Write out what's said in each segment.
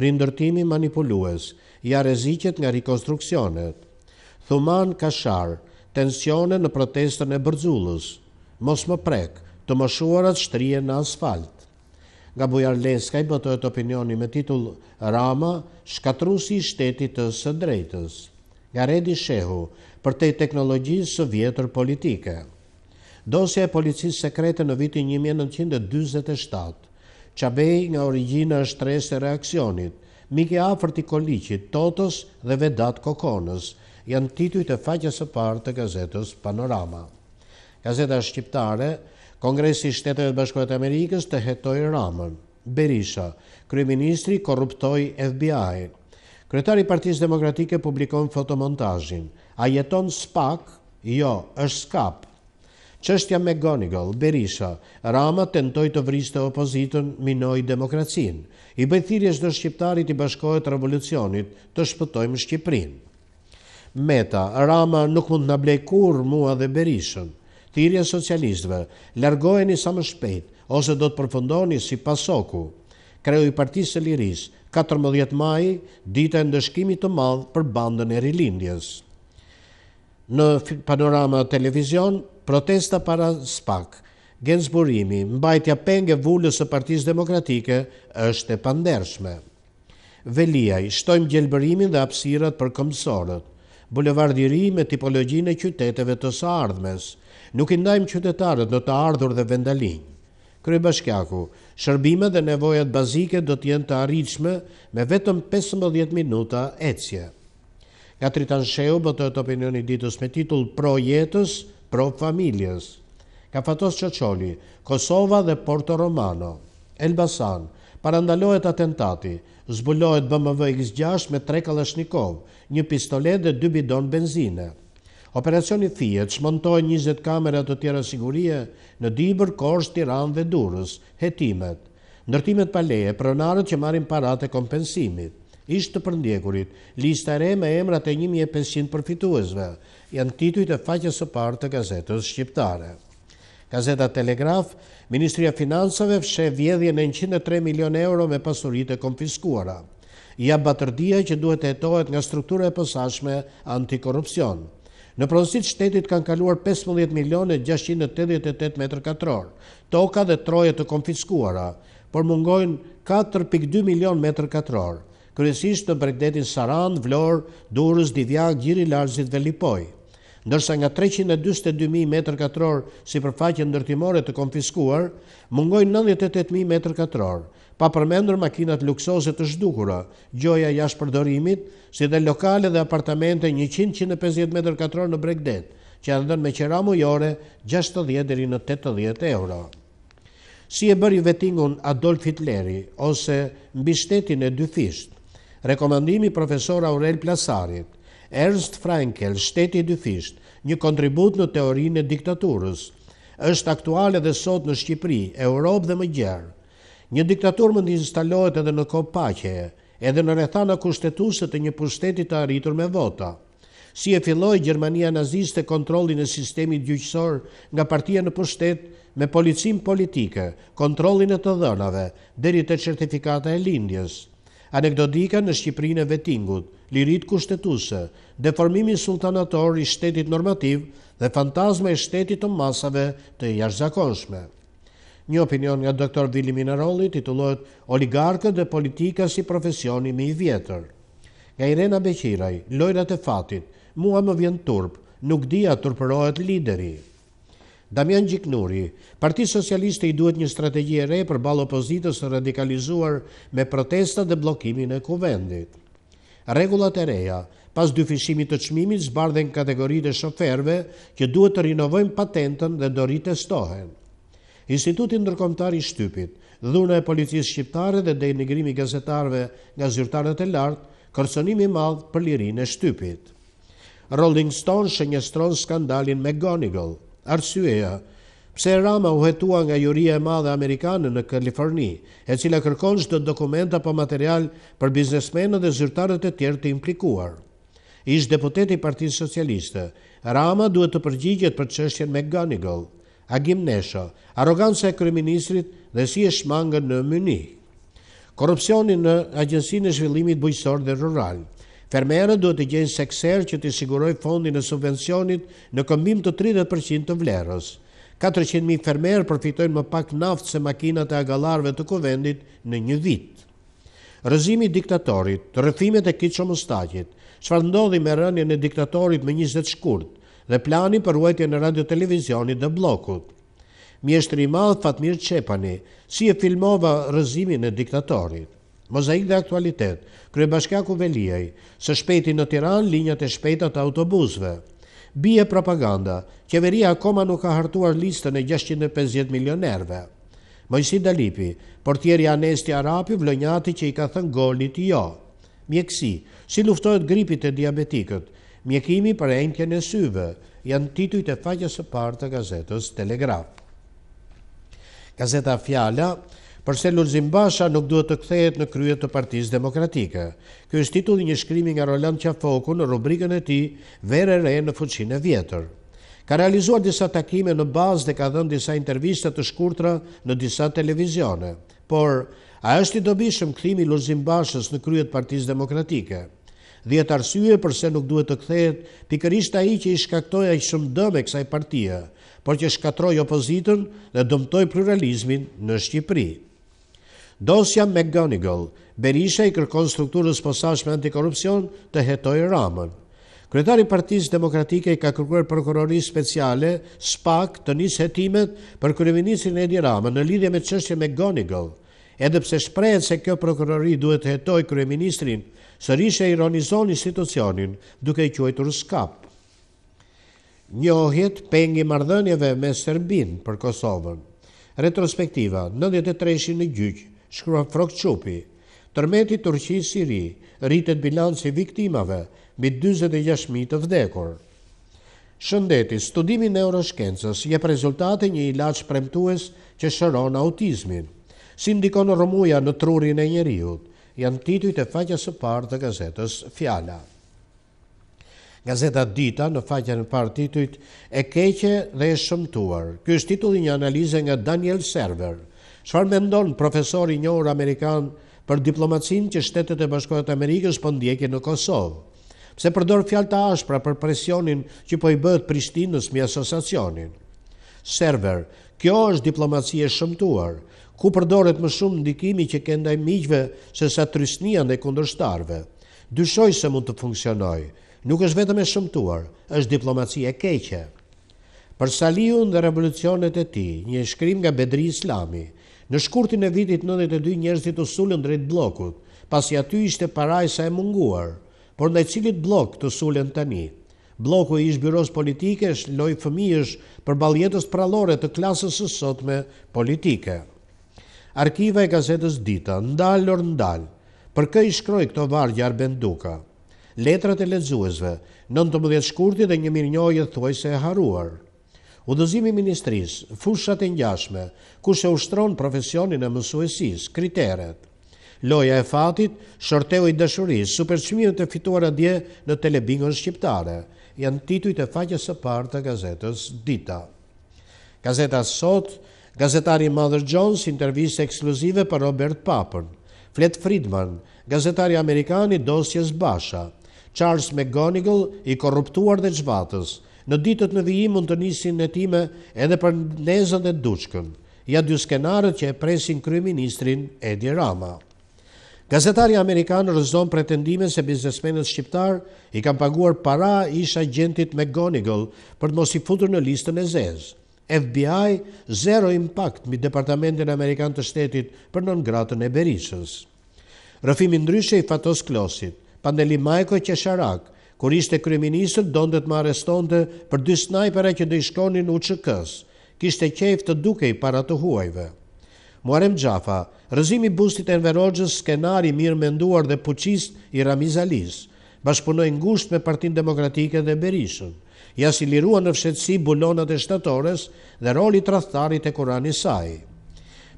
rindërtimi manipulues, ja rezicet nga rikonstruksionet. Thuman Kashar, tensione në protestën e bërdzullus, mos më prek, të më shuarat shtrije në asfalt. Nga Bujar Leska i bëtojt opinioni me titull Rama, shkatrusi i shtetit të së drejtës. Nga Redi Shehu, për te teknologjisë së vjetër politike. Dosja e policisë sekrete në vitin 1927, Qabej nga origjina e shtresë së reaksionit, mik i afërt i Koliqit, Totos dhe Vedat Kokonës, janë titujt e faqes së parë të gazetës Panorama. Gazeta shqiptare, Kongresi i Shteteve të Bashkuara të Amerikës të hetoi Ramën. Berisha, kryeministri korruptoi FBI. Kryetari i Partisë Demokratike publikon fotomontazhin. A jeton spak? Jo, është skap. Qështja me Gonigol, Berisha, Rama tentoj të vriste opozitën, minoj demokracin. I bëjthirje shdo shqiptarit i bashkojt revolucionit të shpëtojmë Shqiprin. Meta, Rama nuk mund në blej kur mua dhe Berishën. thirje socialistëve, largojeni sa më shpejt, ose do të përfundoni si pasoku. Kreu i partisë e liris, 14 mai, dita e ndëshkimit të madhë për bandën e rilindjes. Në panorama televizion, protesta para spak, genzburimi, mbajtja penge vullës së Partisë Demokratike është e pandershme. Veliaj, shtojmë gjelbërimin dhe hapësirat për këmbësorët. bulevardiri i Ri me tipologjinë e qyteteve të së ardhmes. Nuk i ndajmë qytetarët në të ardhur dhe vendalinj. Kryebashkiaku, shërbimet dhe nevojat bazike do të jenë të arritshme me vetëm 15 minuta ecje. Nga Tritan Sheu, bëtë të opinioni ditës me titull Pro Jetës, pro familjes. Ka fatos qoli, Kosova dhe Porto Romano. Elbasan, parandalohet atentati, zbulohet BMW X6 me tre kalashnikov, një pistolet dhe dy bidon benzine. Operacioni thijet shmontoj 20 kamerat të tjera sigurie në Dibër, Korsh, Tiran dhe Durës, hetimet. Nërtimet paleje, pronarët që marim parate kompensimit ishtë të përndjekurit. Lista re me emrat e 1500 përfituesve, janë tituj të faqës së parë të gazetës shqiptare. Gazeta Telegraf, Ministria Finansave fshe vjedhje në 103 milion euro me pasurit e konfiskuara. Ja batërdia që duhet e etohet nga struktura e pësashme antikorupcion. Në pronsit shtetit kanë kaluar 15 milione 688 m2, toka dhe troje të konfiskuara, por mungojnë 4.2 milion m2 kryesisht në bregdetin Saran, Vlor, Durës, Divjak, Gjiri, Larzit dhe Lipoj. Ndërsa nga 322.000 m2 si përfaqën ndërtimore të konfiskuar, mungoj 98.000 m2, pa përmendur makinat luksoze të shdukura, gjoja jash përdorimit, si dhe lokale dhe apartamente 100-150 m2 në bregdet, që janë dhënë me qera mujore 60-80 euro. Si e bërë i vetingun Adolf Hitleri, ose mbi shtetin e dy fisht, rekomendimi profesor Aurel Plasarit, Ernst Frankel, shteti dyfisht, një kontribut në teorinë e diktaturës, është aktuale dhe sot në Shqipëri, Europë dhe më gjerë. Një diktatur mund të instalohet edhe në kohë paqe, edhe në rethana kushtetuese të një pushteti të arritur me vota. Si e filloi Gjermania naziste kontrollin e sistemit gjyqësor nga partia në pushtet me policim politike, kontrollin e të dhënave deri te certifikata e lindjes – anekdotike në Shqiprinë e vetingut, lirit kushtetuse, deformimi sultanator i shtetit normativ dhe fantazme i shtetit të masave të jashtëzakonshme. Një opinion nga doktor Vili Minaroli titullohet Oligarkët dhe politika si profesioni mi i vjetër. Nga Irena Beqiraj, lojrat e fatit, mua më vjen turp, nuk dia turpërohet lideri. Damian Gjiknuri, Parti Socialiste i duhet një strategi e re për balë opozitës të radikalizuar me protesta dhe blokimin e kuvendit. Regullat e reja, pas dy fishimit të qmimit, zbardhen kategorit e shoferve që duhet të rinovojnë patentën dhe do rritë stohen. Institutin nërkomtari i Shtypit, dhuna e policisë shqiptare dhe denigrimi gazetarve nga zyrtarët e lartë, kërcënimi madh për lirin e Shtypit. Rolling Stone shënjestron skandalin me Gonigal, arsyeja pse Rama u hetua nga juria e madhe amerikane në Kaliforni, e cila kërkon çdo dokument apo material për biznesmenët dhe zyrtarët e tjerë të implikuar. Ish deputeti i Partisë Socialiste, Rama duhet të përgjigjet për çështjen me Gunigal, Agim Nesha, arroganca e kryeministrit dhe si e shmangën në Mynih. Korrupsioni në Agjencinë e Zhvillimit Bujqësor dhe Rural. Fermerët duhet të gjenë sekser që të siguroj fondin e subvencionit në këmbim të 30% të vlerës. 400.000 fermerë përfitojnë më pak naftë se makinat e agalarve të kuvendit në një vitë. Rëzimi diktatorit, të rëfimet e kiqo mëstakit, që ndodhi me rënjën e diktatorit më 20 shkurt dhe plani për uajtje në radio-televizionit dhe blokut. Mjeshtri madhë Fatmir Qepani, si e filmova rëzimin e diktatorit. Mozaik dhe aktualitet, bashkja ku Veliaj, së shpeti në Tiran, linjët e shpetat të autobusve. Bie propaganda, kjeveria akoma nuk ka hartuar listën e 650 milionerve. Mojsi Dalipi, portjeri Anesti Arapi vlënjati që i ka thënë golit jo. Mjekësi, si luftojt gripit e diabetikët, mjekimi për enkjen e syve, janë tituj të faqës e partë të gazetës Telegraf. Gazeta Fjala, përse Lulzim Basha nuk duhet të kthehet në kryet të Partiz Demokratike. Ky është titulli i një shkrimi nga Roland Qafoku në rubrikën e tij Verë re në fuqinë e vjetër. Ka realizuar disa takime në bazë dhe ka dhënë disa intervista të shkurtra në disa televizione. Por a është i dobishëm kthimi i Lulzim Bashës në kryet të Partiz Demokratike? Dhjetë arsye përse nuk duhet të kthehet pikërisht ai që i shkaktoi aq shumë dëm kësaj partia, por që shkatroj opozitën dhe dëmtoj pluralizmin në Shqipëri. Dosja McGonigal, Berisha i kërkon strukturës posashme antikorupcion të hetoj ramën. Kretari Partisë Demokratike i ka kërkuar prokurorisë speciale, SPAK, të njësë hetimet për kërëvinisin Edi Ramën në lidhje me qështje McGonigal, edhe Edhepse shprejt se kjo prokurori duhet të hetoj kërëministrin, e ironizon institucionin duke i quajtur skap. Njohjet pengi mardhënjeve me Serbin për Kosovën. Retrospektiva, 93-shin në gjyqë, shkruan Frok Qupi. Tërmeti Turqi Siri rritet bilanci viktimave mi 26.000 të vdekur. Shëndeti, studimi neuroshkencës jep rezultate një ilaq premtues që shëron autizmin. Si ndikon rëmuja në trurin e njeriut, janë titujt të faqës e partë të gazetës Fjala. Gazeta Dita në faqën e partë titujt e keqe dhe e shëmtuar. Kështë i një analize nga Daniel Server – Qëfar me ndonë profesori i Amerikan për diplomacin që shtetet e bashkohet Amerikës për po ndjekje në Kosovë? Pse përdor fjal të ashpra për presionin që po i bëhet Prishtinës mi asosacionin? Server, kjo është diplomaci e shëmtuar, ku përdoret më shumë ndikimi që kendaj miqve se sa trysnian dhe kundërshtarve. Dyshoj se mund të funksionoj, nuk është vetëm e shëmtuar, është diplomaci e keqe. Për saliun dhe revolucionet e ti, një shkrim nga bedri islami, Në shkurtin e vitit 92 njerëzit u sulën drejt blokut, pasi aty ishte parajsa e munguar, por ndaj cilit blok të sulën tani. Bloku i ishtë byros politike është loj fëmijësh për baljetës pralore të klasës së sotme politike. Arkiva e gazetës dita, ndalë lor ndalë, për kë i shkroj këto vargjë Arben Duka? Letrat e ledzuesve, 19 shkurti dhe një mirë njojë thuaj se e haruar – Udozimi Ministris, fushat e njashme, ku shë ushtronë profesionin e mësuesis, kriteret. Loja e fatit, shorteo i dëshuris, superqmiën të fituar adje në telebingon shqiptare, janë tituj të faqës e partë të gazetës Dita. Gazeta Sot, gazetari Mother Jones, intervjise ekskluzive për Robert Papën, Flet Friedman, gazetari Amerikani, dosjes Basha, Charles McGonigal, i korruptuar dhe gjbatës, Në ditët në vijim mund të nisin në time edhe për nezën e duqkën, ja dy skenarët që e presin kryministrin Edi Rama. Gazetari Amerikanë rëzdon pretendime se biznesmenet shqiptar i kam paguar para isha gjentit me Gonigal për të mos i futur në listën e zezë. FBI zero impact mi Departamentin Amerikanë të shtetit për non gratën e berishës. Rëfimi ndryshe i fatos klosit, pandeli Majko Qesharak, kur ishte kryeministër, donte të më arrestonte për dy snajpera që do i shkonin UÇK-s. Kishte qejf të dukej para të huajve. Muarem Xhafa, rrëzimi i bustit e Enver Hoxhës, skenari mirë menduar dhe puçist i Ramiz Alis, bashkëpunoi ngushtë me Partinë Demokratike dhe Berishën. Ja si lirua në fshetësi bulonat e shtatorës dhe roli tradhtarit e Kurani saj.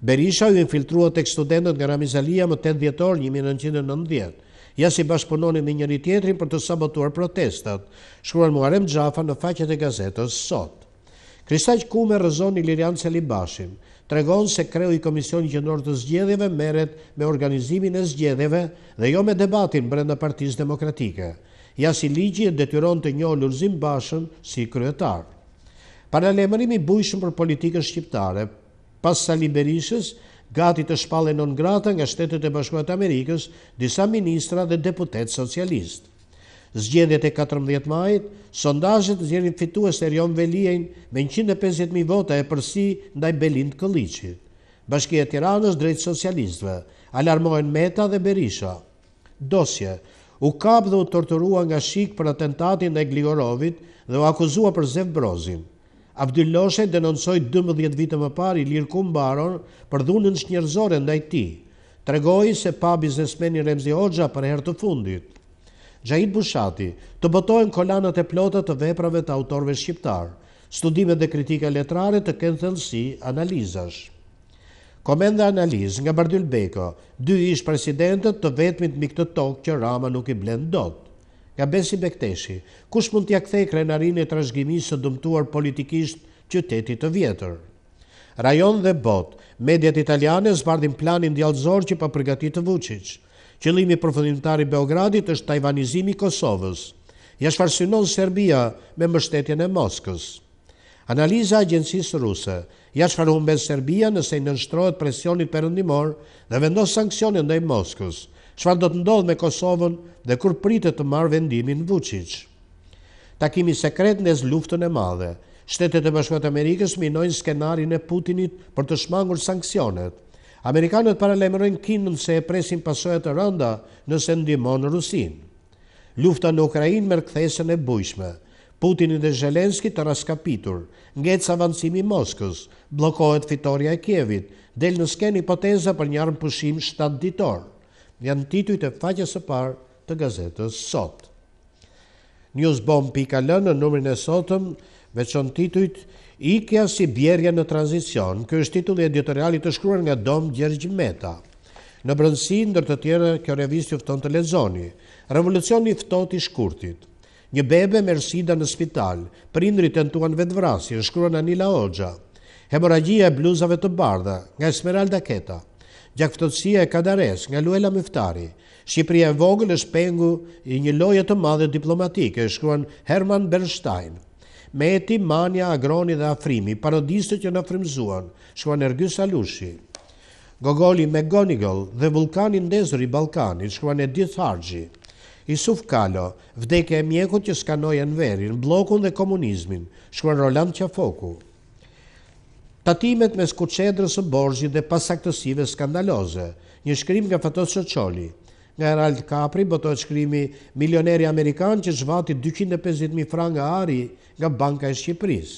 Berisha ju infiltrua tek studentët nga Ramizalia më 8 vjetor 1990 ja si bashkëpunonin me njëri tjetrin për të sabotuar protestat, shkruan Muarem Gjafa në faqet e gazetës sot. Kristaq Kume rëzon i Lirian Celibashin, tregon se kreu i Komisioni Gjendor të Zgjedeve meret me organizimin e zgjedeve dhe jo me debatin brenda Partisë demokratike. Ja si ligji e detyron të njohë Lulzim bashën si kryetar. Paralemërimi bujshëm për politikën shqiptare, pas Sali Berishës, gati të shpallën non grata nga shtetet e bashkuat Amerikës, disa ministra dhe deputet socialist. Zgjendjet e 14 majit, sondajet zjerin fitues e serion velien me 150.000 vota e përsi ndaj Belin të Këllicit. Bashkia Tiranës drejt socialistve, alarmojnë Meta dhe Berisha. Dosje, u kap dhe u torturua nga shik për atentatin dhe Gligorovit dhe u akuzua për Zev Brozin. Abdulloshe denonsoj 12 vite më par i lirë kumbaron për dhunën shnjërzore ndaj ti. Tregoj se pa biznesmeni Remzi Hoxha për herë të fundit. Gjahit Bushati të botojnë kolanat e plotat të veprave të autorve shqiptarë, studime dhe kritika letrare të kënë thëllësi analizash. Komenda analiz nga Bardyl Beko, dy ish presidentët të vetmit mi këtë tokë që Rama nuk i blendot. Ja besi bekteshi, kush mund t'ja kthej krenarin e trashgjimisë së dëmtuar politikisht qytetit të vjetër? Rajon dhe bot, mediat italiane zbardin planin djallëzor që pa përgatit të vucic. Qëllimi përfëndimtari Beogradit është tajvanizimi Kosovës. Ja shfarsynon Serbia me mështetjen e Moskës. Analiza agjensisë ruse, ja shfarhumbe Serbia nëse i nënshtrojt presionit përëndimor dhe vendos sankcionin dhe i Moskës qëfar do të ndodhë me Kosovën dhe kur pritë të marë vendimin Vucic. Takimi sekret në luftën e madhe, shtetet e bashkëvat Amerikës minojnë skenarin e Putinit për të shmangur sankcionet. Amerikanët paralemërojnë kinën se e presin pasojat të rënda nëse ndimonë Rusin. Lufta në Ukrajin mërë këthesën e bujshme. Putin dhe Zhelenski të raskapitur, ngec avancimi Moskës, blokohet fitoria e Kjevit, del në skeni potenza për njarën pushim 7 ditorë janë tituj të faqes së parë të gazetës sot. Newsbomb.al në numrin e sotëm veçon titujt Ikja si bjerja në tranzicion, kjo është titulli editorialit të shkruar nga Dom Gjergj Meta. Në brëndësi, ndër të tjere, kjo revist ju fton të lezoni. Revolucion i ftoti shkurtit. Një bebe mersida në spital, prindri të nëtuan vetëvrasi, në shkruar në Nila Hemoragjia e bluzave të bardha, nga Esmeralda Keta gjakftotësia e kadares nga Luela Miftari. Shqipëria e vogël është pengu i një loje të madhe diplomatike, shkruan Herman Bernstein. Me eti manja, agroni dhe afrimi, parodistët që në frimzuan, shkruan Ergys Alushi. Gogoli me Gonigol dhe Vulkanin ndezër i Balkanit, shkruan Edith Hargji. Isuf Kalo, vdekje e mjekut që skanojen verin, blokun dhe komunizmin, shkruan Roland Qafoku. Tatimet me skuqedrës së borgji dhe pasaktësive skandaloze, një shkrim nga Fatos Qoqoli. Nga Herald Capri e shkrimi milioneri Amerikan që zhvati 250.000 franga ari nga Banka e Shqipëris.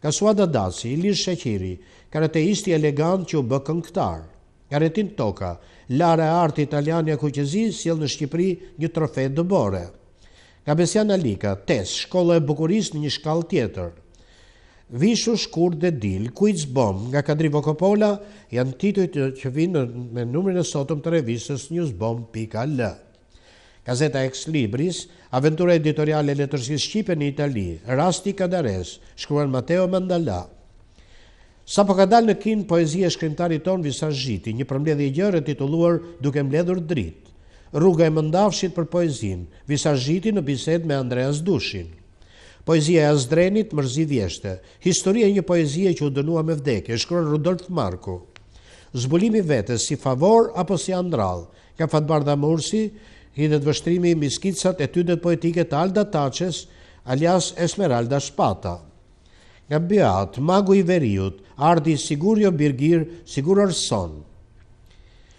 Ka Suada Dasi, Ilish Shekiri, karateisti elegant që u bë këtar. Nga Retin Toka, lara e arti italiania kuqezi s'jel në Shqipëri një trofej dëbore. Nga Besian Alika, tes, shkolla e bukuris në një shkall tjetër. Vishu shkur dhe dil, ku i zbom nga kadri Vokopola, janë tituj të që vinë me numërë e sotëm të revisës një zbom pika lë. Gazeta Ex Libris, aventura editoriale e Shqipe në Itali, Rasti Kadares, shkruan Mateo Mandala. Sa po ka dalë në kinë poezia e shkrimtari tonë visa një përmledhe i gjërë e tituluar duke mbledhur dritë. Rruga e mëndafshit për poezin, visa në biset me Andreas Dushin. Poezia e Azdrenit, Mërzi Vjeshte. Historia e një poezie që u dënua me vdekje, shkruan Rudolf Marku. Zbulimi vetes si favor apo si andrall. Ka Fatbardha Mursi, hidet vështrimi i miskicat e tydet poetike të Alda Taches, alias Esmeralda Shpata. Nga Beat, Magu i Veriut, Ardi sigurjo Birgir, Sigurorson.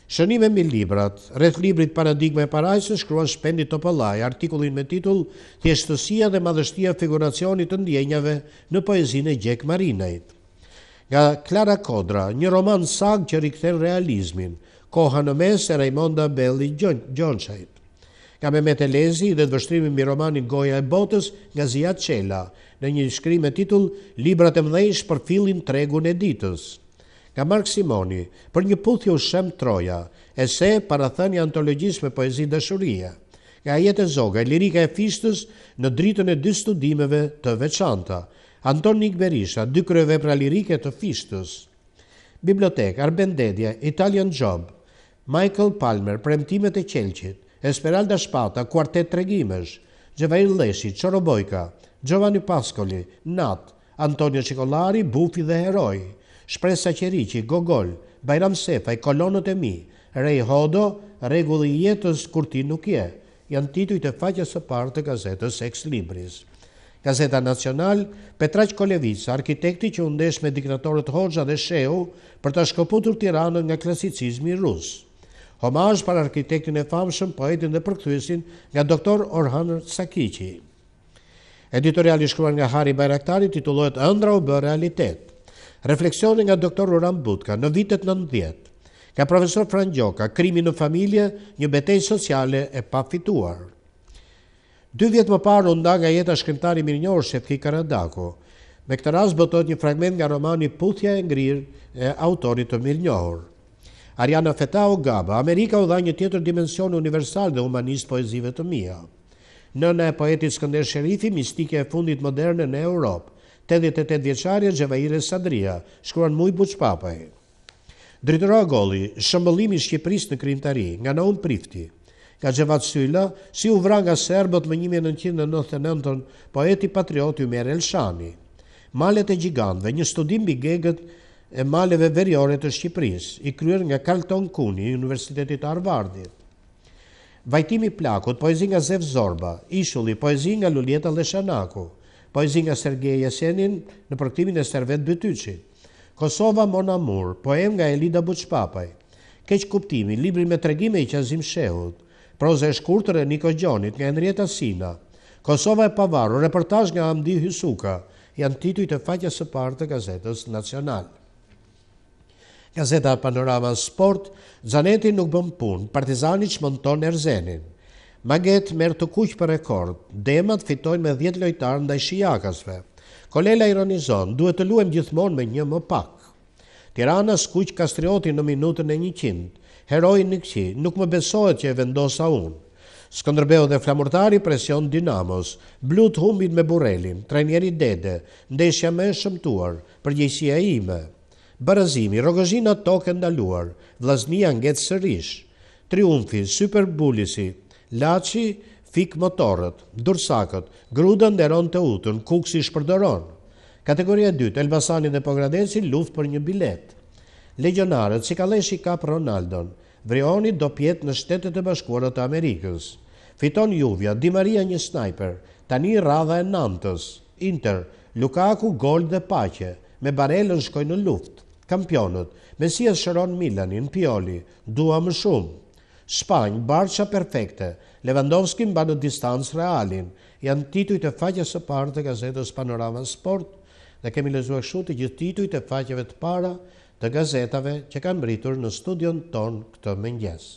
Shënime me librat, rreth librit Paradigma e Parajsës shkruan Shpendi Topollaj artikullin me titull Thjeshtësia dhe madhështia e figuracionit të ndjenjave në poezinë e Gjek Marinait. Nga Clara Kodra, një roman sag që rikthen realizmin, koha në mes e Raimonda Belli Gjonçaj. Nga Mehmet Elezi dhe të vështrimi mi romanin Goja e Botës nga Zia Qela, në një shkrim me titull Librat e Mdhejsh për fillin tregun e ditës nga Mark Simoni, për një puthjo u shëm troja, e se para antologjis me poezi dëshuria, nga jetë e zoga e lirika e fishtës në dritën e dy studimeve të veçanta, Anton Nik Berisha, dy kryve pra lirike të fishtës, Bibliotek, Arbendedja, Italian Job, Michael Palmer, Premtimet e Qelqit, Esperalda Shpata, Kuartet Tregimesh, Gjevail Leshi, Qorobojka, Gjovani Paskoli, Nat, Antonio Cikolari, Bufi dhe Heroj. Shpresa Qeriqi, Gogol, Bajram Sefaj, Kolonët e Mi, Rej Hodo, Regulli jetës kur ti nuk je, janë tituj të faqës së partë të gazetës Ex Libris. Gazeta Nacional, Petraq Kolevic, arkitekti që undesh me diktatorët Hoxha dhe Sheu për të shkoputur tiranën nga klasicizmi rusë. Homaj për arkitektin e famshëm, poetin dhe përkthuesin nga doktor Orhan Sakiqi. Editoriali shkruar nga Hari Bajraktari titullohet Ëndra u bë realitet. Refleksioni nga doktor Uram Butka në vitet 90, ka profesor Fran Gjoka, krimi në familje, një betej sociale e pa fituar. Dy vjetë më parë në nda nga jetë a shkrimtari mirë njërë Shefki Karadako, me këtë rasë botot një fragment nga romani Puthja e Ngrirë e autorit të mirë Ariana Feta o Gaba, Amerika u dha një tjetër dimension universal dhe humanist poezive të mija. Nëna e poetit Skander Sherifi, mistike e fundit moderne në Europë, 88 vjeqarje Gjevajire Sadria, shkruan muj buqpapaj. Dritëra Goli, shëmbëllimi Shqipëris në krimtari, nga në unë prifti. Ka Gjevat Syla, si u vra nga Serbët më 1999, poeti patrioti mere Elshani. Malet e gjiganve, një studim bi gegët e maleve veriore të Shqipëris, i kryer nga Kalton Kuni, Universitetit Arvardit. Vajtimi plakut, poezi nga Zev Zorba, ishulli, poezi nga Luljeta Leshanaku, poezi nga Sergei Jesenin në përktimin e Servet Bytyqi. Kosova mona mur, poem nga Elida Buçpapaj. Keq kuptimi, libri me tregime i Qazim Shehut. Proze e shkurtër e Niko Gjonit nga Enrieta Sina. Kosova e Pavaru, reportaj nga Amdi Hysuka, janë tituj të faqes së parë të gazetës nacional. Gazeta Panorama Sport, Zaneti nuk bën punë, Partizani çmonton Erzenin. Maget merë të kuqë për rekord, demat fitojnë me 10 lojtarë ndaj shijakasve. Kolela ironizon, duhet të luem gjithmonë me një më pak. Tirana skuqë kastrioti në minutën e një qindë, heroi në këqi, nuk më besohet që e vendosa unë. Skëndërbeo dhe flamurtari presion Dinamos, blut humbin me burelin, trenjeri dede, ndeshja me shëmtuar, përgjësia ime. Barazimi, rogëzina toke ndaluar, vlasnia nget sërish, triumfi, superbulisi, laci fik motorët, dursakët, gruda nderon të utën, kuksi shpërdoron. Kategoria 2, Elbasani dhe Pogradeci, luft për një bilet. Legionarët, si kaleshi kap Ronaldon, vrioni do pjetë në shtetet e bashkuarët të Amerikës. Fiton Juvja, Di Maria një snajper, tani radha e Nantës, Inter, Lukaku, Gold dhe Pache, me barelën shkoj në luft. Kampionët, Mesias Sharon Milanin, Pioli, dua më shumë. Shpanj, Barqa Perfekte, Lewandowski mba në distancë realin, janë tituj të faqe së parë të gazetës Panorama Sport, dhe kemi lezua shu të gjithë tituj të faqeve të para të gazetave që kanë mbritur në studion ton këtë mëngjes.